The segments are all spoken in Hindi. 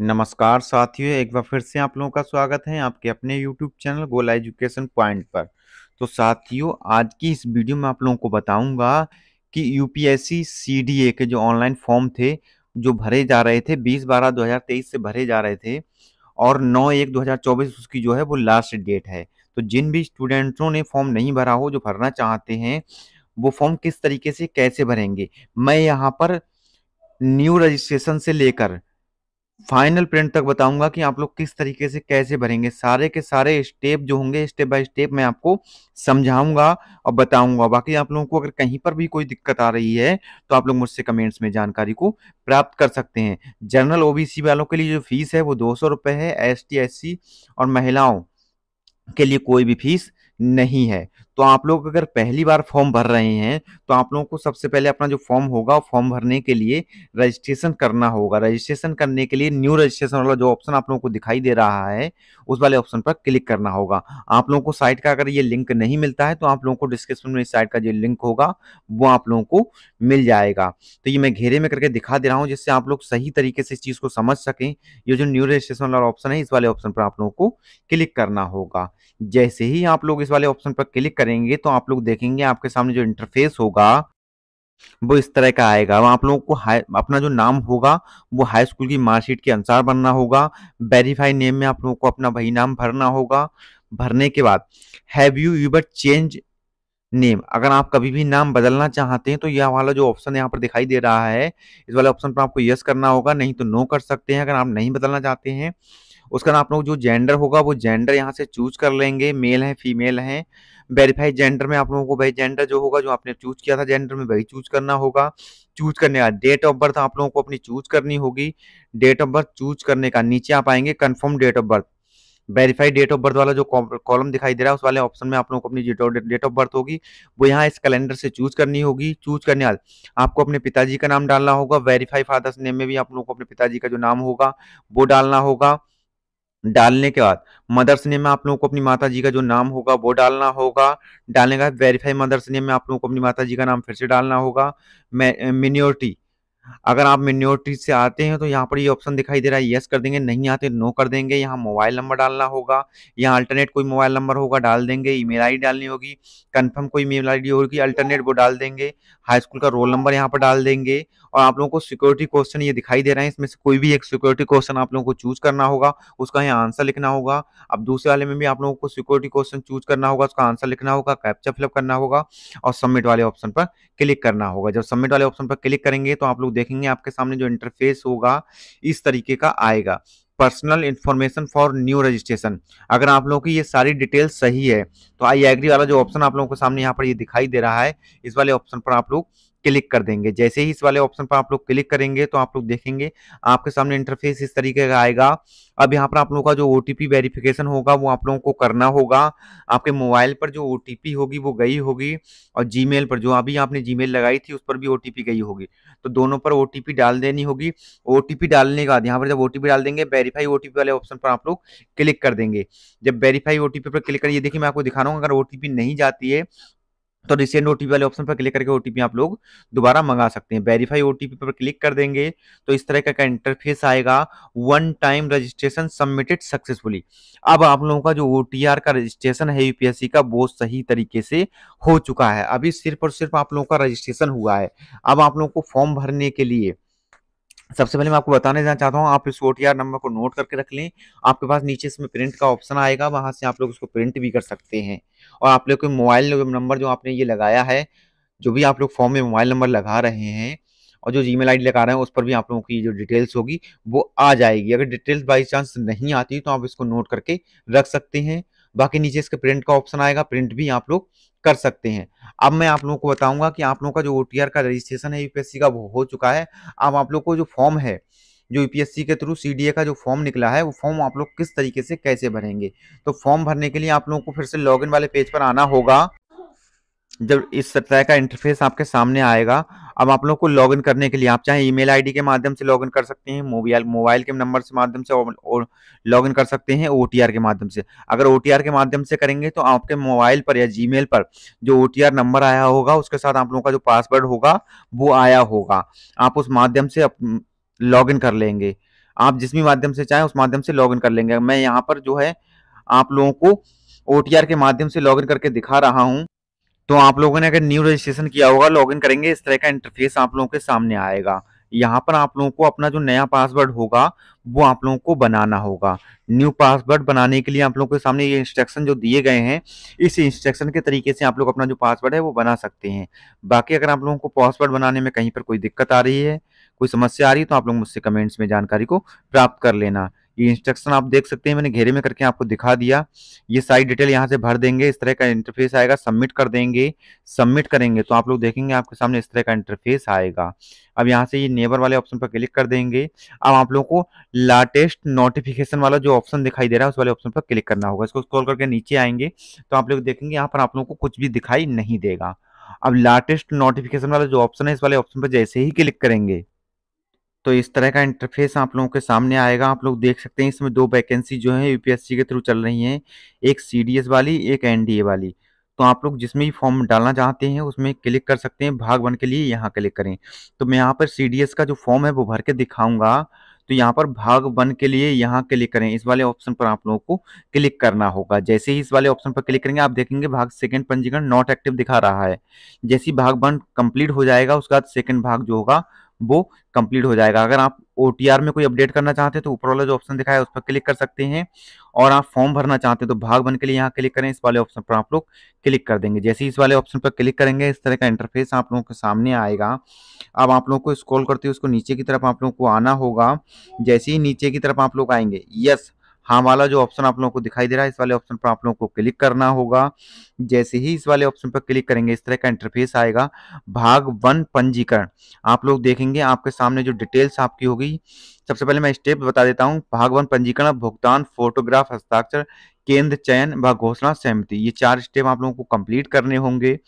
नमस्कार साथियों एक बार फिर से आप लोगों का स्वागत है आपके अपने YouTube channel Gola education point पर तो साथियों आज की इस वीडियो में आप लोगों को बताऊंगा कि यू पी एस सी के जो ऑनलाइन फॉर्म थे जो भरे जा रहे थे 20 बारह 2023 से भरे जा रहे थे और 9 एक 2024 उसकी जो है वो लास्ट डेट है तो जिन भी स्टूडेंटों ने फॉर्म नहीं भरा हो जो भरना चाहते हैं वो फॉर्म किस तरीके से कैसे भरेंगे मैं यहाँ पर न्यू रजिस्ट्रेशन से लेकर फाइनल प्रिंट तक बताऊंगा कि आप लोग किस तरीके से कैसे भरेंगे सारे के सारे स्टेप जो होंगे स्टेप बाय स्टेप मैं आपको समझाऊंगा और बताऊंगा बाकी आप लोगों को अगर कहीं पर भी कोई दिक्कत आ रही है तो आप लोग मुझसे कमेंट्स में जानकारी को प्राप्त कर सकते हैं जनरल ओबीसी वालों के लिए जो फीस है वो दो सौ है एस टी और महिलाओं के लिए कोई भी फीस नहीं है तो आप लोग अगर पहली बार फॉर्म भर रहे हैं तो आप लोगों को सबसे पहले अपना जो फॉर्म होगा फॉर्म भरने के लिए रजिस्ट्रेशन करना होगा रजिस्ट्रेशन करने के लिए न्यू रजिस्ट्रेशन वाला जो ऑप्शन आप लोगों को दिखाई दे रहा है उस वाले ऑप्शन पर क्लिक करना होगा आप लोगों को साइट का अगर ये लिंक नहीं मिलता है तो आप लोगों को डिस्क्रिप्शन में इस साइट का जो लिंक होगा वो आप लोगों को मिल जाएगा तो ये मैं घेरे में करके दिखा दे रहा हूँ जिससे आप लोग सही तरीके से इस चीज़ को समझ सकें ये जो न्यू रजिस्ट्रेशन वाला ऑप्शन है इस वाले ऑप्शन पर आप लोगों को क्लिक करना होगा जैसे ही आप लोग इस वाले ऑप्शन पर क्लिक करेंगे तो आप लोग देखेंगे आपके सामने जो इंटरफेस होगा वो इस तरह का आएगा आप लोगों को हाई अपना जो नाम होगा वो हाई स्कूल की मार्कशीट के अनुसार बनना होगा वेरीफाई नेम में आप लोगों को अपना वही नाम भरना होगा भरने के बाद have you ever change name अगर आप कभी भी नाम बदलना चाहते हैं तो यह वाला जो ऑप्शन यहाँ पर दिखाई दे रहा है इस वाले ऑप्शन पर आपको यस करना होगा नहीं तो नो कर सकते हैं अगर आप नहीं बदलना चाहते हैं उसका आप लोग जो जेंडर होगा वो जेंडर यहाँ से चूज कर लेंगे मेल है फीमेल है वेरीफाई जेंडर में आप लोगों को भाई जेंडर जो होगा जो आपने चूज किया था जेंडर में वही चूज करना होगा चूज करने का डेट ऑफ बर्थ आप लोगों को अपनी चूज करनी होगी डेट ऑफ बर्थ चूज करने का नीचे आप आएंगे confirm date of birth verified date of birth वाला जो कॉलम दिखाई दे रहा है उस वाले ऑप्शन में आप लोगों को अपनी डेट ऑफ बर्थ होगी वो यहाँ इस कैलेंडर से चूज करनी होगी चूज करने वाले आपको अपने पिताजी का नाम डालना होगा वेरीफाई फादर्स नेम में भी आप लोगों को अपने पिताजी का जो नाम होगा वो डालना होगा डालने के बाद मदर्स नेम में आप लोगों को अपनी माता जी का जो नाम होगा वो डालना होगा डालने का वेरीफाई मदर्स नेम में आप लोगों को अपनी माता जी का नाम फिर से डालना होगा मिन्योरिटी अगर आप मिन्योरिटी से आते हैं तो यहाँ पर ये ऑप्शन दिखाई दे रहा है येस कर देंगे नहीं आते नो कर देंगे यहाँ मोबाइल नंबर डालना होगा यहाँ अल्टरनेट कोई मोबाइल नंबर होगा डाल देंगे ईमेल आईडी डालनी होगी कंफर्म कोई ईमेल आईडी होगी अल्टरनेट वो डाल देंगे हाई स्कूल का रोल नंबर यहाँ पर डाल देंगे और आप लोगों को सिक्योरिटी क्वेश्चन ये दिखाई दे रहे हैं इसमें से कोई भी एक सिक्योरिटी क्वेश्चन आप लोगों को चूज करना होगा उसका यहाँ आंसर लिखना होगा अब दूसरे वाले में भी आप लोगों को सिक्योरिटी क्वेश्चन चूज करना होगा उसका आंसर लिखना होगा कैप्चर फिलअप करना होगा और सबमिट वाले ऑप्शन पर क्लिक करना होगा जब सबमिट वाले ऑप्शन पर क्लिक करेंगे तो आप लोग देखेंगे आपके सामने जो इंटरफेस होगा इस तरीके का आएगा personal information for new registration अगर आप लोगों की ये सारी डिटेल सही है तो आई एग्री वाला जो ऑप्शन आप लोगों के सामने यहाँ पर ये दिखाई दे रहा है इस वाले ऑप्शन पर आप लोग क्लिक कर देंगे जैसे ही इस वाले ऑप्शन पर आप लोग क्लिक करेंगे तो आप लोग देखेंगे आपके सामने इंटरफेस इस तरीके का आएगा अब यहाँ पर आप लोगों का जो ओ वेरिफिकेशन होगा वो आप लोगों को करना होगा आपके मोबाइल पर जो ओ होगी वो गई होगी और जी पर जो अभी आपने जी लगाई थी उस पर भी ओ गई होगी तो दोनों पर ओ डाल देनी होगी ओ डालने के बाद यहाँ पर जब ओ डाल देंगे वेरीफाई ओ वाले ऑप्शन पर आप लोग क्लिक कर देंगे जब वेरीफाई ओ पर क्लिक करिए देखिए मैं आपको दिखा रहा हूँ अगर ओ नहीं जाती है तो रिसेंट ओटीपी वाले ऑप्शन पर क्लिक करके ओटीपी आप लोग दोबारा मंगा सकते हैं वेरीफाई ओटीपी पर क्लिक कर देंगे तो इस तरह का, का इंटरफेस आएगा one time registration submitted successfully अब आप लोगों का जो ओ का रजिस्ट्रेशन है यूपीएससी का वो सही तरीके से हो चुका है अभी सिर्फ और सिर्फ आप लोगों का रजिस्ट्रेशन हुआ है अब आप लोगों को फॉर्म भरने के लिए सबसे पहले मैं आपको बताने जाना चाहता हूँ आप इस ओ नंबर को नोट करके रख लें आपके पास नीचे इसमें प्रिंट का ऑप्शन आएगा वहाँ से आप लोग उसको प्रिंट भी कर सकते हैं और आप लोग के मोबाइल नंबर जो आपने ये लगाया है जो भी आप लोग फॉर्म में मोबाइल नंबर लगा रहे हैं और जो जी मेल लगा रहे हैं उस पर भी आप लोगों की जो डिटेल्स होगी वो आ जाएगी अगर डिटेल्स बाई चांस नहीं आती तो आप इसको नोट करके रख सकते हैं बाकी नीचे इसके प्रिंट का ऑप्शन आएगा प्रिंट भी आप लोग कर सकते हैं अब मैं आप लोगों को बताऊंगा कि आप लोगों का जो ओ का रजिस्ट्रेशन है यूपीएससी का हो चुका है अब आप लोग को जो फॉर्म है जो यूपीएससी के थ्रू सी का जो फॉर्म निकला है वो फॉर्म आप लोग किस तरीके से कैसे भरेंगे तो फॉर्म भरने के लिए आप लोगों को फिर से लॉग वाले पेज पर आना होगा जब इस तरह का इंटरफेस आपके सामने आएगा अब आप लोग को लॉगिन करने के लिए आप चाहे ईमेल आईडी के माध्यम से लॉगिन कर सकते हैं मोबाइल मोबाइल के नंबर से माध्यम से और लॉगिन कर सकते हैं ओटीआर के माध्यम से अगर ओटीआर के माध्यम से करेंगे तो आपके मोबाइल पर या जीमेल पर जो ओटीआर नंबर आया होगा उसके साथ आप लोगों का जो पासवर्ड होगा वो आया होगा आप उस माध्यम से लॉगिन कर लेंगे आप जिस भी माध्यम से चाहें उस माध्यम से लॉगिन कर लेंगे मैं यहाँ पर जो है आप लोगों को ओ के माध्यम से लॉगिन करके दिखा रहा हूँ तो आप लोगों ने अगर न्यू रजिस्ट्रेशन किया होगा लॉगिन करेंगे इस तरह का इंटरफेस आप लोगों के सामने आएगा यहाँ पर आप लोगों को अपना जो नया पासवर्ड होगा वो आप लोगों को बनाना होगा न्यू पासवर्ड बनाने के लिए आप लोगों के सामने ये इंस्ट्रक्शन जो दिए गए हैं इस इंस्ट्रक्शन के तरीके से आप लोग अपना जो पासवर्ड है वो बना सकते हैं बाकी अगर आप लोगों को पासवर्ड बनाने में कहीं पर कोई दिक्कत आ रही है कोई समस्या आ रही है तो आप लोग मुझसे कमेंट्स में जानकारी को प्राप्त कर लेना ये इंस्ट्रक्शन आप देख सकते हैं मैंने घेरे में करके आपको दिखा दिया ये सारी डिटेल यहाँ से भर देंगे इस तरह का इंटरफेस आएगा सबमिट कर देंगे सबमिट करेंगे तो आप लोग देखेंगे आपके सामने इस तरह का इंटरफेस आएगा अब यहाँ से ये नेबर वाले ऑप्शन पर क्लिक कर देंगे अब आप लोगों को लाटेस्ट नोटिफिकेशन वाला जो ऑप्शन दिखाई दे रहा है उस वाले ऑप्शन पर क्लिक करना होगा इसको स्क्रॉल करके नीचे आएंगे तो आप लोग देखेंगे यहाँ पर आप लोगों को कुछ भी दिखाई नहीं देगा अब लाटेस्ट नोटिफिकेशन वाला जो ऑप्शन है इस वाले ऑप्शन पर जैसे ही क्लिक करेंगे तो इस तरह का इंटरफेस आप लोगों के सामने आएगा आप लोग देख सकते हैं इसमें दो वैकेंसी जो है यूपीएससी के थ्रू चल रही हैं एक सीडीएस वाली एक एनडीए वाली तो आप लोग जिसमें भी फॉर्म डालना चाहते हैं उसमें क्लिक कर सकते हैं भाग वन के लिए यहाँ क्लिक करें तो मैं यहाँ पर सी का जो फॉर्म है वो भर के दिखाऊंगा तो यहाँ पर भाग वन के लिए यहाँ क्लिक करें इस वाले ऑप्शन पर आप लोगों को क्लिक करना होगा जैसे ही इस वाले ऑप्शन पर क्लिक करेंगे आप देखेंगे भाग सेकंड पंजीकरण नॉट एक्टिव दिखा रहा है जैसे ही भाग वन कंप्लीट हो जाएगा उसके बाद सेकंड भाग जो होगा वो कंप्लीट हो जाएगा अगर आप ओ में कोई अपडेट करना चाहते हैं तो ऊपर वाला जो ऑप्शन दिखाया है उस पर क्लिक कर सकते हैं और आप फॉर्म भरना चाहते हैं तो भाग बन के लिए यहाँ क्लिक करें इस वाले ऑप्शन पर आप लोग क्लिक कर देंगे जैसे ही इस वाले ऑप्शन पर क्लिक करेंगे इस तरह का इंटरफेस आप लोगों के सामने आएगा अब आप लोगों को स्क्रॉल करते हुए उसको नीचे की तरफ आप लोगों को आना होगा जैसे ही नीचे की तरफ आप लोग आएंगे यस हाँ वाला जो ऑप्शन आप लोगों को दिखाई दे रहा है इस वाले ऑप्शन पर आप लोगों को क्लिक करना होगा जैसे ही इस वाले ऑप्शन पर क्लिक करेंगे इस तरह का इंटरफेस आएगा भाग वन पंजीकरण आप लोग देखेंगे आपके सामने जो डिटेल्स आपकी होगी सबसे पहले मैं स्टेप बता देता हूँ भाग वन पंजीकरण भुगतान फोटोग्राफ हस्ताक्षर केंद्र चयन व घोषणा सहमति ये चार स्टेप आप लोगों को कंप्लीट करने होंगे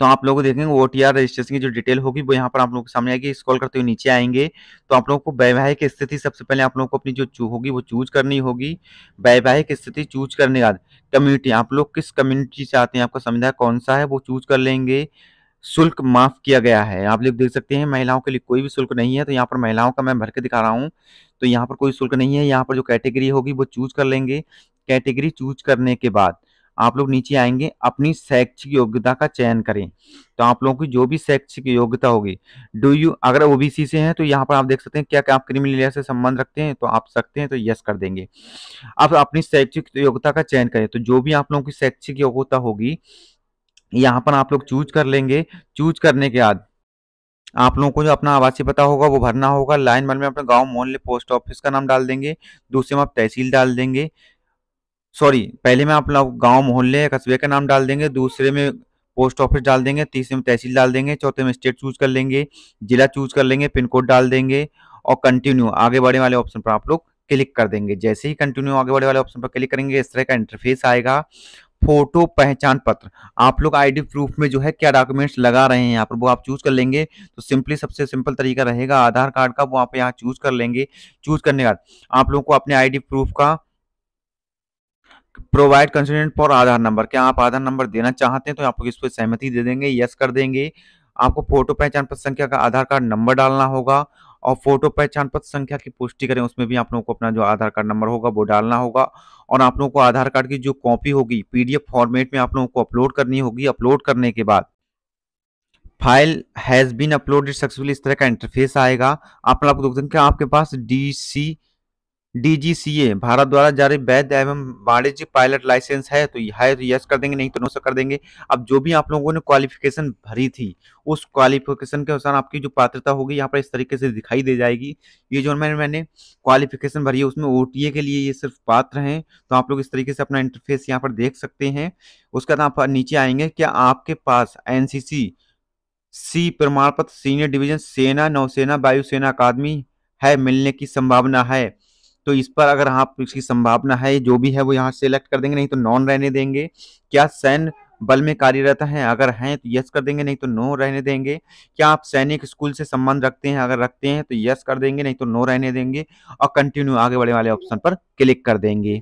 तो आप लोग देखेंगे ओ टी आर रजिस्ट्रेशन की जो डिटेल होगी वो यहाँ पर आप लोगों के सामने आएगी स्क्रॉल करते हुए नीचे आएंगे तो आप लोगों को वैवाहिक स्थिति सबसे पहले आप लोगों को अपनी जो चू होगी वो चूज करनी होगी वैवाहिक स्थिति चूज करने के बाद कम्युनिटी आप लोग किस कम्युनिटी से आते हैं आपका समुदाय कौन सा है वो चूज कर लेंगे शुल्क माफ किया गया है आप लोग देख सकते हैं महिलाओं के लिए कोई भी शुल्क नहीं है तो यहाँ पर महिलाओं का मैं भर के दिखा रहा हूँ तो यहाँ पर कोई शुल्क नहीं है यहाँ पर जो कैटेगरी होगी वो चूज कर लेंगे कैटेगरी चूज करने के बाद आप लोग नीचे आएंगे अपनी शैक्षिक योग्यता का चयन करें तो आप लोगों की जो भी शैक्षिक योग्यता होगी डू यू अगर ओबीसी से हैं तो यहाँ पर आप देख सकते हैं क्या क्या आप क्रिमिनल से संबंध रखते हैं तो आप सकते हैं तो यस कर देंगे आप अपनी शैक्षिक योग्यता का चयन करें तो जो भी आप लोगों की शैक्षिक योग्यता होगी यहाँ पर आप लोग चूज कर लेंगे चूज करने के बाद आप लोगों को जो अपना आवासीय पता होगा वो भरना होगा लाइन वन में अपने गांव मोहल्ले पोस्ट ऑफिस का नाम डाल देंगे दूसरे में आप तहसील डाल देंगे सॉरी पहले में आप लोग गांव मोहल्ले या कस्बे का नाम डाल देंगे दूसरे में पोस्ट ऑफिस डाल देंगे तीसरे में तहसील डाल देंगे चौथे में स्टेट चूज कर लेंगे जिला चूज कर लेंगे पिन कोड डाल देंगे और कंटिन्यू आगे बढ़े वाले ऑप्शन पर आप लोग क्लिक कर देंगे जैसे ही कंटिन्यू आगे बढ़े वाले ऑप्शन पर क्लिक करेंगे इस तरह का इंटरफेस आएगा फोटो पहचान पत्र आप लोग आईडी प्रूफ में जो है क्या डॉक्यूमेंट्स लगा रहे हैं यहाँ पर वो आप चूज कर लेंगे तो सिंपली सबसे सिंपल तरीका रहेगा आधार कार्ड का वो आप यहाँ चूज कर लेंगे चूज करने बाद आप लोगों को अपने आईडी प्रूफ का provide consent for Aadhaar number क्या आप आधार नंबर देना चाहते हैं तो आपको इस पर सहमति दे देंगे यस कर देंगे आपको फोटो पहचान पत्र संख्या का आधार कार्ड नंबर डालना होगा और फोटो पहचान पत्र संख्या की पुष्टि करें उसमें भी आप लोगों को अपना जो आधार कार्ड नंबर होगा वो डालना होगा और आप लोगों को आधार कार्ड की जो कॉपी होगी पीडीएफ फॉर्मेट में आप लोगों को अपलोड करनी होगी अपलोड करने के बाद file has been uploaded successfully इस तरह का इंटरफेस आएगा आप लोग आपके पास डी सी डीजीसीए भारत द्वारा जारी वैध एवं वाणिज्य पायलट लाइसेंस है तो है तो यस कर देंगे नहीं तो नो से कर देंगे अब जो भी आप लोगों ने क्वालिफिकेशन भरी थी उस क्वालिफिकेशन के अनुसार आपकी जो पात्रता होगी यहाँ पर इस तरीके से दिखाई दे जाएगी ये जो मैंने मैंने क्वालिफिकेशन भरी है उसमें ओ के लिए ये सिर्फ पात्र हैं तो आप लोग इस तरीके से अपना इंटरफेस यहाँ पर देख सकते हैं उसके बाद आप नीचे आएंगे क्या आपके पास एन सी प्रमाण पत्र सीनियर डिवीजन सेना नौसेना वायुसेना अकादमी है मिलने की संभावना है तो इस पर अगर हाँ इसकी संभावना है जो भी है वो यहाँ सेलेक्ट कर देंगे नहीं तो नॉन रहने देंगे क्या सैन बल में कार्यरत हैं अगर हैं तो यस कर देंगे नहीं तो नो रहने देंगे क्या आप सैनिक स्कूल से संबंध रखते हैं अगर रखते हैं तो यस कर देंगे नहीं तो नो रहने देंगे और कंटिन्यू आगे बढ़े वाले ऑप्शन पर क्लिक कर देंगे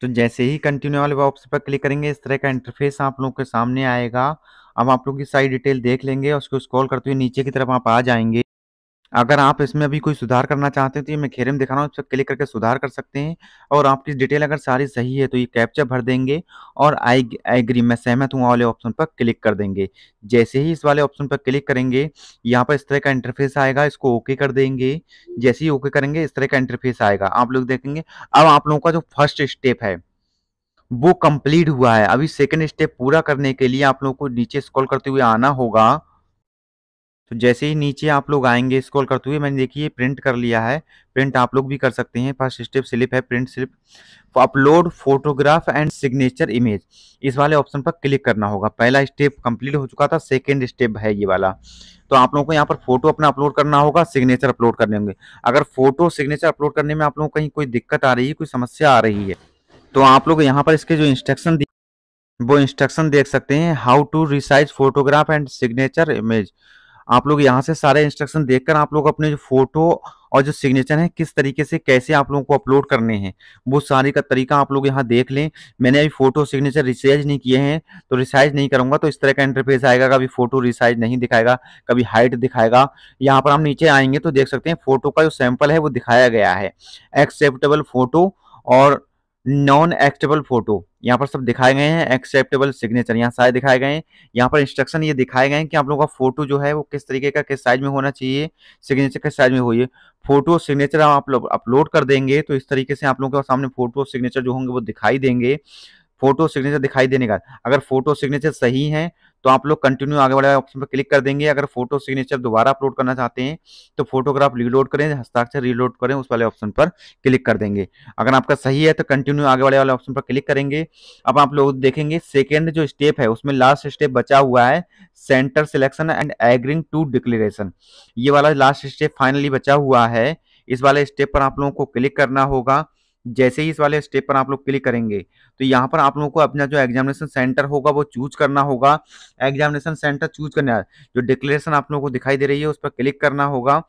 तो जैसे ही कंटिन्यू वाले ऑप्शन पर क्लिक करेंगे इस तरह का इंटरफेस आप लोगों के सामने आएगा अब आप लोग की सारी डिटेल देख लेंगे और उसको स्कॉल करते हुए नीचे की तरफ आप आ जाएंगे अगर आप इसमें अभी कोई सुधार करना चाहते हैं तो ये मैं खेरे में दिखा रहा हूँ इस पर क्लिक करके सुधार कर सकते हैं और आपकी डिटेल अगर सारी सही है तो ये कैप्चा भर देंगे और आई एग्री मैं सहमत हूँ वाले ऑप्शन पर क्लिक कर देंगे जैसे ही इस वाले ऑप्शन पर क्लिक करेंगे यहाँ पर इस तरह का इंटरफेस आएगा इसको ओके कर देंगे जैसे ही ओके करेंगे इस तरह का इंटरफेस आएगा आप लोग देखेंगे अब आप लोगों का जो फर्स्ट स्टेप है वो कंप्लीट हुआ है अभी सेकेंड स्टेप पूरा करने के लिए आप लोगों को नीचे स्क्रॉल करते हुए आना होगा तो जैसे ही नीचे आप लोग आएंगे स्क्रॉल करते हुए मैंने देखिए प्रिंट कर लिया है प्रिंट आप लोग भी कर सकते हैं फर्स्ट स्टेप स्लिप है print slip upload photograph and signature image इस वाले ऑप्शन पर क्लिक करना होगा पहला स्टेप कंप्लीट हो चुका था सेकेंड स्टेप है ये वाला तो आप लोगों को यहाँ पर फोटो अपना अपलोड करना होगा सिग्नेचर अपलोड करने होंगे अगर फोटो सिग्नेचर अपलोड करने में आप लोगों को कहीं कोई दिक्कत आ रही है कोई समस्या आ रही है तो आप लोग यहाँ पर इसके जो इंस्ट्रक्शन वो इंस्ट्रक्शन देख सकते हैं how to resize photograph and signature image आप लोग यहाँ से सारे इंस्ट्रक्शन देखकर आप लोग अपने जो फोटो और जो सिग्नेचर है किस तरीके से कैसे आप लोगों को अपलोड करने हैं वो सारी का तरीका आप लोग यहाँ देख लें मैंने अभी फोटो सिग्नेचर रिसाइज नहीं किए हैं तो रिसाइज नहीं करूंगा तो इस तरह का इंटरफेस आएगा कभी फोटो रिसाइज नहीं दिखाएगा कभी हाइट दिखाएगा यहाँ पर हम नीचे आएंगे तो देख सकते हैं फोटो का जो सैंपल है वो दिखाया गया है एक्सेप्टेबल फोटो और नॉन एक्सेप्टेबल फोटो यहाँ पर सब दिखाए गए हैं एक्सेप्टेबल सिग्नेचर यहाँ सारे दिखाए गए हैं यहाँ पर इंस्ट्रक्शन ये दिखाए गए हैं कि आप लोगों का फोटो जो है वो किस तरीके का किस साइज में होना चाहिए सिग्नेचर किस साइज में होइए फोटो सिग्नेचर आप लोग अपलोड कर देंगे तो इस तरीके से आप लोगों के सामने फोटो सिग्नेचर जो होंगे वो दिखाई देंगे फोटो सिग्नेचर दिखाई देने का अगर फोटो सिग्नेचर सही है तो आप लोग कंटिन्यू आगे वाले ऑप्शन पर क्लिक कर देंगे अगर फोटो सिग्नेचर दोबारा अपलोड करना चाहते हैं तो फोटोग्राफ रीलोड करें हस्ताक्षर रीलोड करें उस वाले ऑप्शन पर क्लिक कर देंगे अगर आपका सही है तो कंटिन्यू आगे वाले वाले ऑप्शन पर क्लिक करेंगे अब आप लोग देखेंगे सेकेंड जो स्टेप है उसमें लास्ट स्टेप बचा हुआ है centre selection and agreeing to declaration ये वाला लास्ट स्टेप फाइनली बचा हुआ है इस वाले स्टेप पर आप लोगों को क्लिक करना होगा जैसे ही इस वाले स्टेप पर आप लोग क्लिक करेंगे तो यहाँ पर आप लोगों को अपना जो एग्जामिनेशन सेंटर होगा वो चूज करना होगा एग्जामिनेशन सेंटर चूज करना जो डिक्लेरेशन आप लोगों को दिखाई दे रही है उस पर क्लिक करना होगा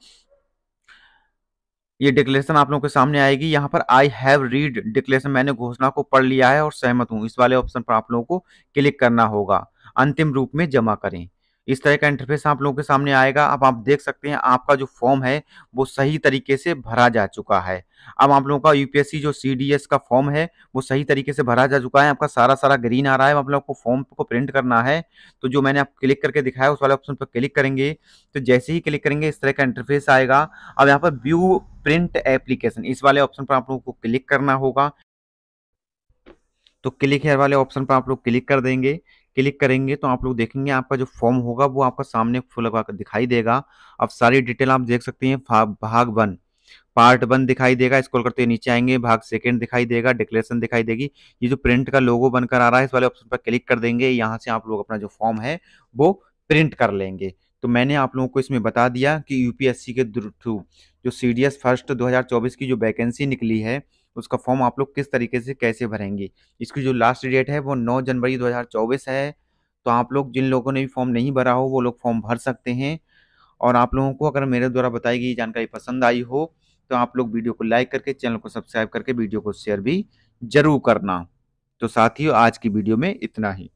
ये डिक्लेरेशन आप लोगों के सामने आएगी यहाँ पर आई हैव रीड डिक्लेरेशन मैंने घोषणा को पढ़ लिया है और सहमत हूँ इस वाले ऑप्शन पर आप लोगों को क्लिक करना होगा अंतिम रूप में जमा करें इस तरह का इंटरफेस आप लोगों के सामने आएगा अब आप देख सकते हैं आपका जो फॉर्म है वो सही तरीके से भरा जा चुका है अब आप लोगों का यूपीएससी जो सीडीएस का फॉर्म है वो सही तरीके से भरा जा चुका है आपका सारा सारा ग्रीन आ रहा है आप लोगों को फॉर्म को प्रिंट करना है तो जो मैंने आप क्लिक करके दिखाया उस वाले ऑप्शन पर क्लिक करेंगे तो जैसे ही क्लिक करेंगे इस तरह का इंटरफेस आएगा अब यहाँ पर व्यू प्रिंट एप्लीकेशन इस वाले ऑप्शन पर आप लोगों को क्लिक करना होगा तो क्लिक हेयर वाले ऑप्शन पर आप लोग क्लिक कर देंगे क्लिक करेंगे तो आप लोग देखेंगे आपका जो फॉर्म होगा वो आपका सामने फुल दिखाई देगा अब सारी डिटेल आप देख सकते हैं भाग वन पार्ट वन दिखाई देगा स्कॉल करते हुए नीचे आएंगे भाग सेकंड दिखाई देगा डिक्लेरेशन दिखाई देगी ये जो प्रिंट का लोगो बनकर आ रहा है इस वाले ऑप्शन पर क्लिक कर देंगे यहाँ से आप लोग अपना जो फॉर्म है वो प्रिंट कर लेंगे तो मैंने आप लोगों को इसमें बता दिया कि यूपीएससी के थ्रू जो सी डी एस फर्स्ट दो की जो वैकेंसी निकली है उसका फॉर्म आप लोग किस तरीके से कैसे भरेंगे इसकी जो लास्ट डेट है वो नौ जनवरी 2024 है तो आप लोग जिन लोगों ने भी फॉर्म नहीं भरा हो वो लोग फॉर्म भर सकते हैं और आप लोगों को अगर मेरे द्वारा बताई गई जानकारी पसंद आई हो तो आप लोग वीडियो को लाइक करके चैनल को सब्सक्राइब करके वीडियो को शेयर भी ज़रूर करना तो साथियों आज की वीडियो में इतना ही